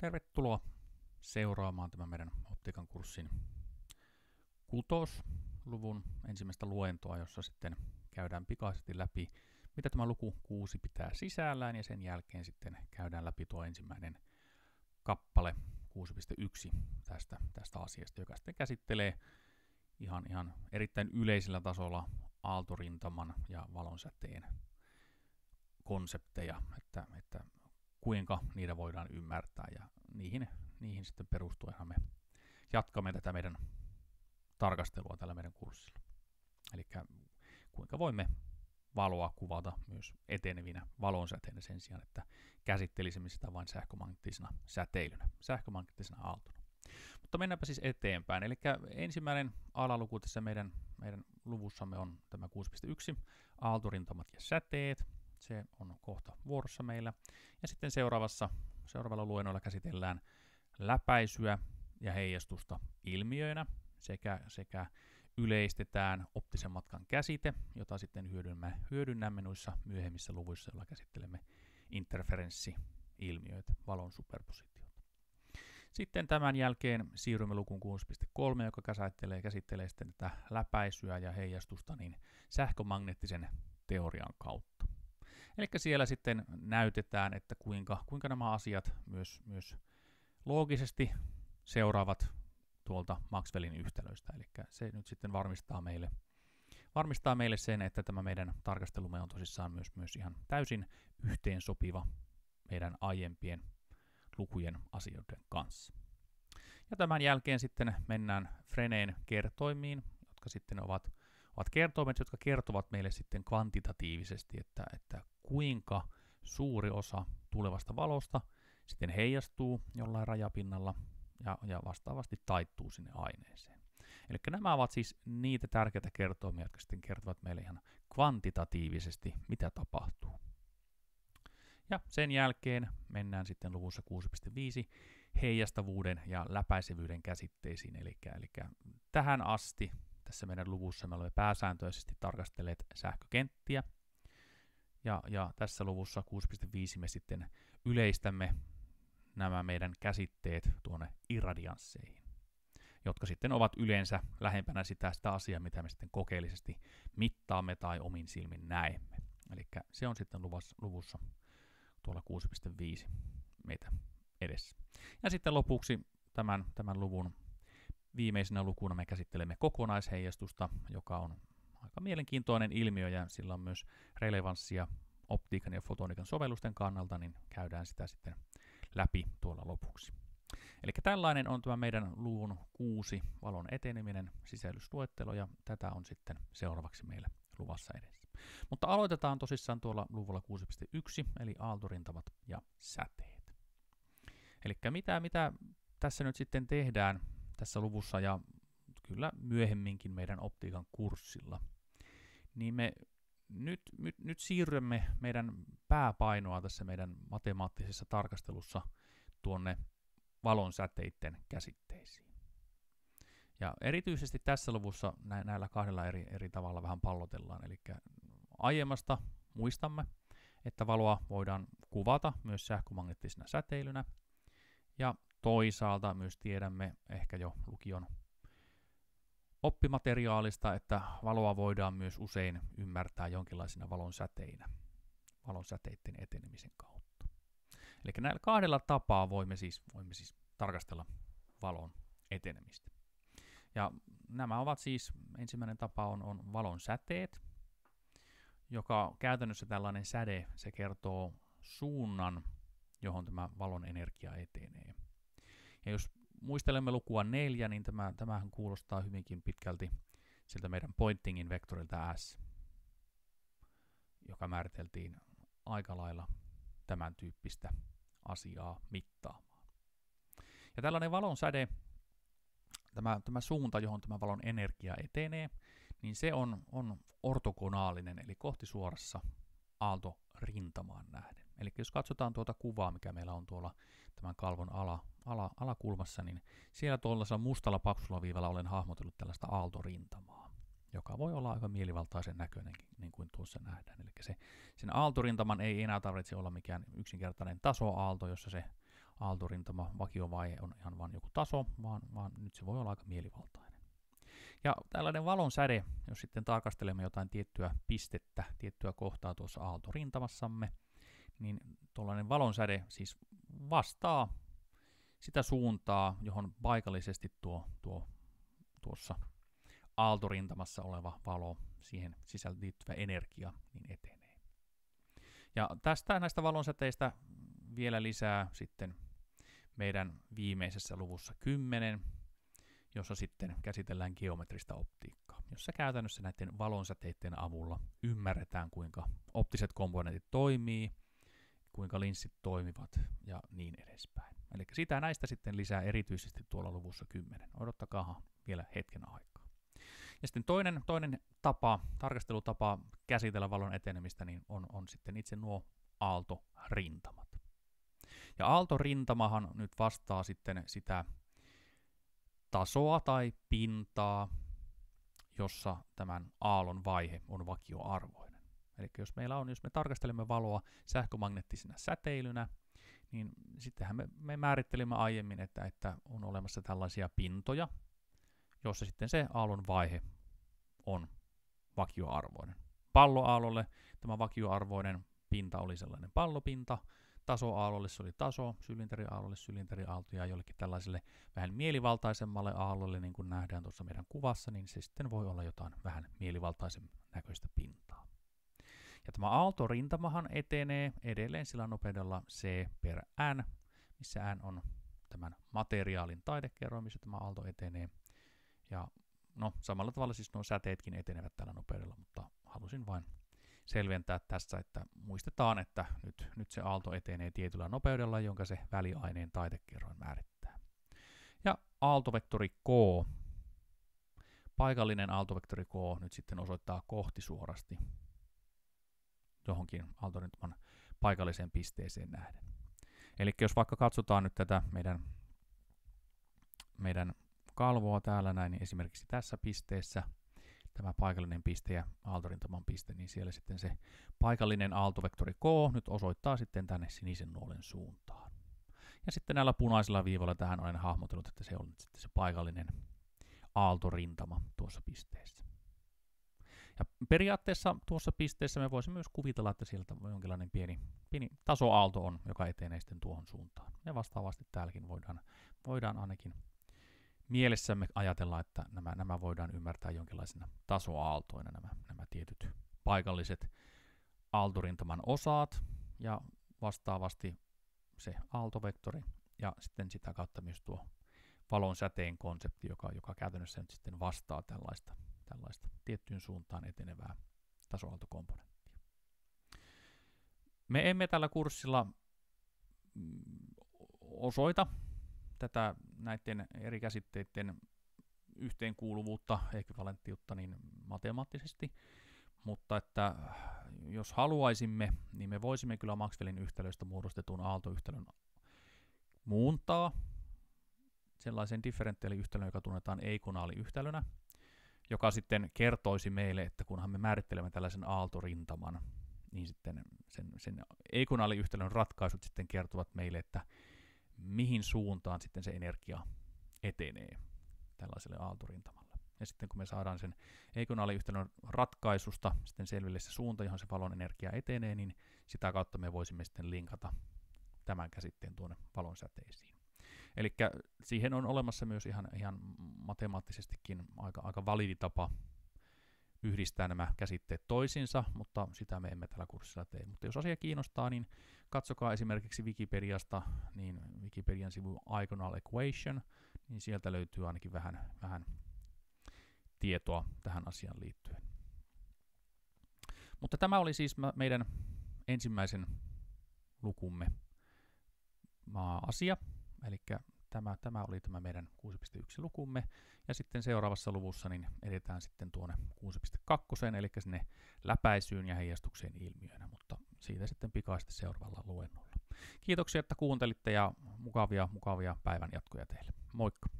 Tervetuloa seuraamaan tämän meidän optiikan kurssin kutosluvun ensimmäistä luentoa, jossa sitten käydään pikaisesti läpi, mitä tämä luku 6 pitää sisällään, ja sen jälkeen sitten käydään läpi tuo ensimmäinen kappale 6.1 tästä, tästä asiasta, joka sitten käsittelee ihan, ihan erittäin yleisellä tasolla aaltorintaman ja valonsäteen konsepteja, että, että kuinka niitä voidaan ymmärtää ja niihin, niihin sitten perustuenhan me jatkamme tätä meidän tarkastelua tällä meidän kurssilla. Eli kuinka voimme valoa kuvata myös etenevinä valonsäteinä sen sijaan, että käsittelisimme sitä vain sähkömagneettisena säteilynä, sähkömagneettisena aaltona. Mutta mennäänpä siis eteenpäin. Eli ensimmäinen alaluku tässä meidän, meidän luvussamme on tämä 6.1, aaltorintamat ja säteet. Se on kohta vuorossa meillä. Ja sitten seuraavassa, seuraavalla luennolla käsitellään läpäisyä ja heijastusta ilmiöinä sekä, sekä yleistetään optisen matkan käsite, jota sitten hyödynnämme, hyödynnämme noissa myöhemmissä luvuissa, joilla käsittelemme interferenssi-ilmiöitä, valon superpositiota. Sitten tämän jälkeen siirrymme lukuun 6.3, joka käsittelee, käsittelee sitten tätä läpäisyä ja heijastusta niin sähkömagneettisen teorian kautta. Eli siellä sitten näytetään, että kuinka, kuinka nämä asiat myös, myös loogisesti seuraavat tuolta Maxwellin yhtälöistä. Eli se nyt sitten varmistaa meille, varmistaa meille sen, että tämä meidän tarkastelumme on tosissaan myös, myös ihan täysin yhteensopiva meidän aiempien lukujen asioiden kanssa. Ja tämän jälkeen sitten mennään Freneen kertoimiin, jotka sitten ovat, ovat kertoimet, jotka kertovat meille sitten kvantitatiivisesti, että, että kuinka suuri osa tulevasta valosta sitten heijastuu jollain rajapinnalla ja, ja vastaavasti taittuu sinne aineeseen. Eli nämä ovat siis niitä tärkeitä kertoimia, jotka sitten kertovat meille ihan kvantitatiivisesti, mitä tapahtuu. Ja sen jälkeen mennään sitten luvussa 6.5 heijastavuuden ja läpäisevyyden käsitteisiin. Eli, eli tähän asti tässä meidän luvussa me olemme pääsääntöisesti tarkastelleet sähkökenttiä – ja, ja tässä luvussa 6.5 me sitten yleistämme nämä meidän käsitteet tuonne irradiansseihin, jotka sitten ovat yleensä lähempänä sitä, sitä asiaa, mitä me sitten kokeellisesti mittaamme tai omin silmin näemme. Eli se on sitten luvassa, luvussa tuolla 6.5 meitä edessä. Ja sitten lopuksi tämän, tämän luvun viimeisenä lukuna me käsittelemme kokonaisheijastusta, joka on Aika mielenkiintoinen ilmiö ja sillä on myös relevanssia optiikan ja fotonikan sovellusten kannalta, niin käydään sitä sitten läpi tuolla lopuksi. Eli tällainen on tämä meidän luun kuusi valon eteneminen sisällysluettelo ja tätä on sitten seuraavaksi meillä luvassa edessä. Mutta aloitetaan tosissaan tuolla luvulla 6.1 eli aaltorintamat ja säteet. Eli mitä, mitä tässä nyt sitten tehdään tässä luvussa ja kyllä myöhemminkin meidän optiikan kurssilla – niin me nyt, nyt, nyt siirrymme meidän pääpainoa tässä meidän matemaattisessa tarkastelussa tuonne valon säteiden käsitteisiin. Ja erityisesti tässä luvussa nä- näillä kahdella eri, eri tavalla vähän pallotellaan. Eli aiemmasta muistamme, että valoa voidaan kuvata myös sähkömagneettisena säteilynä. Ja toisaalta myös tiedämme ehkä jo lukion oppimateriaalista, että valoa voidaan myös usein ymmärtää jonkinlaisina valon säteinä, valon säteiden etenemisen kautta. Eli näillä kahdella tapaa voimme siis, voimme siis tarkastella valon etenemistä. Ja nämä ovat siis, ensimmäinen tapa on, on valon säteet, joka käytännössä tällainen säde, se kertoo suunnan, johon tämä valon energia etenee. Ja jos muistelemme lukua neljä, niin tämä, tämähän kuulostaa hyvinkin pitkälti siltä meidän pointingin vektorilta S, joka määriteltiin aika lailla tämän tyyppistä asiaa mittaamaan. Ja tällainen valon säde, tämä, tämä suunta, johon tämä valon energia etenee, niin se on, on ortogonaalinen, eli kohti suorassa rintamaan nähden. Eli jos katsotaan tuota kuvaa, mikä meillä on tuolla tämän kalvon ala, ala, alakulmassa, niin siellä tuollaisella mustalla paksulla viivalla olen hahmotellut tällaista aaltorintamaa, joka voi olla aika mielivaltaisen näköinenkin, niin kuin tuossa nähdään. Eli se, sen aaltorintaman ei enää tarvitse olla mikään yksinkertainen tasoaalto, jossa se aaltorintama vakiovaihe on ihan vain joku taso, vaan, vaan nyt se voi olla aika mielivaltainen. Ja tällainen valon säde, jos sitten tarkastelemme jotain tiettyä pistettä, tiettyä kohtaa tuossa aaltorintamassamme, niin tuollainen valonsäde siis vastaa sitä suuntaa, johon paikallisesti tuo, tuo tuossa aaltorintamassa oleva valo, siihen sisältyy liittyvä energia, niin etenee. Ja tästä näistä valonsäteistä vielä lisää sitten meidän viimeisessä luvussa 10, jossa sitten käsitellään geometrista optiikkaa, jossa käytännössä näiden valonsäteiden avulla ymmärretään, kuinka optiset komponentit toimii – kuinka linssit toimivat ja niin edespäin. Eli sitä näistä sitten lisää erityisesti tuolla luvussa 10. Odottakaa vielä hetken aikaa. Ja sitten toinen, toinen tapa, tarkastelutapa käsitellä valon etenemistä niin on, on sitten itse nuo aaltorintamat. Ja aaltorintamahan nyt vastaa sitten sitä tasoa tai pintaa, jossa tämän aallon vaihe on vakioarvoinen. Eli jos meillä on, jos me tarkastelemme valoa sähkömagneettisena säteilynä, niin sittenhän me, me määrittelimme aiemmin, että, että on olemassa tällaisia pintoja, jossa sitten se aallon vaihe on vakioarvoinen. Palloaalolle tämä vakioarvoinen pinta oli sellainen pallopinta, tasoaalolle se oli taso, sylinteriaalolle sylinteriaalto ja jollekin tällaiselle vähän mielivaltaisemmalle aallolle, niin kuin nähdään tuossa meidän kuvassa, niin se sitten voi olla jotain vähän mielivaltaisen näköistä pintaa. Ja tämä aaltorintamahan etenee edelleen sillä nopeudella c per n, missä n on tämän materiaalin taidekerroin, missä tämä aalto etenee. Ja no, samalla tavalla siis nuo säteetkin etenevät tällä nopeudella, mutta halusin vain selventää tässä, että muistetaan, että nyt, nyt se aalto etenee tietyllä nopeudella, jonka se väliaineen taitekerroin määrittää. Ja aaltovektori K, paikallinen aaltovektori K nyt sitten osoittaa kohti suorasti johonkin algoritman paikalliseen pisteeseen nähden. Eli jos vaikka katsotaan nyt tätä meidän, meidän kalvoa täällä näin, niin esimerkiksi tässä pisteessä tämä paikallinen piste ja aaltorintaman piste, niin siellä sitten se paikallinen aaltovektori K nyt osoittaa sitten tänne sinisen nuolen suuntaan. Ja sitten näillä punaisilla viivoilla tähän olen hahmotellut, että se on nyt sitten se paikallinen aaltorintama tuossa pisteessä. Ja periaatteessa tuossa pisteessä me voisimme myös kuvitella, että sieltä jonkinlainen pieni, pieni tasoaalto on, joka etenee sitten tuohon suuntaan. Ja vastaavasti täälläkin voidaan, voidaan ainakin mielessämme ajatella, että nämä, nämä voidaan ymmärtää jonkinlaisena tasoaaltoina, nämä, nämä tietyt paikalliset aaltorintaman osaat ja vastaavasti se aaltovektori ja sitten sitä kautta myös tuo valon säteen konsepti, joka, joka käytännössä nyt sitten vastaa tällaista tällaista tiettyyn suuntaan etenevää tasoaaltokomponenttia. Me emme tällä kurssilla mm, osoita tätä näiden eri käsitteiden yhteenkuuluvuutta, ekvivalenttiutta niin matemaattisesti, mutta että jos haluaisimme, niin me voisimme kyllä Maxwellin yhtälöistä muodostetun aaltoyhtälön muuntaa sellaisen differentiaaliyhtälön, joka tunnetaan ei-konaaliyhtälönä, joka sitten kertoisi meille, että kunhan me määrittelemme tällaisen aaltorintaman, niin sitten sen, sen eikunaaliyhtälön ratkaisut sitten kertovat meille, että mihin suuntaan sitten se energia etenee tällaiselle aaltorintamalle. Ja sitten kun me saadaan sen eikunaaliyhtälön ratkaisusta sitten selville se suunta, johon se valon energia etenee, niin sitä kautta me voisimme sitten linkata tämän käsitteen tuonne valon säteisiin. Eli siihen on olemassa myös ihan, ihan matemaattisestikin aika, aika validi tapa yhdistää nämä käsitteet toisiinsa, mutta sitä me emme tällä kurssilla tee. Mutta jos asia kiinnostaa, niin katsokaa esimerkiksi Wikipediasta, niin Wikipedian sivu Iconal Equation, niin sieltä löytyy ainakin vähän, vähän tietoa tähän asiaan liittyen. Mutta tämä oli siis meidän ensimmäisen lukumme asia. Eli tämä, tämä oli tämä meidän 6.1 lukumme. Ja sitten seuraavassa luvussa niin edetään sitten tuonne 6.2, eli sinne läpäisyyn ja heijastukseen ilmiönä, mutta siitä sitten pikaisesti seuraavalla luennolla. Kiitoksia, että kuuntelitte ja mukavia, mukavia päivän jatkoja teille. Moikka!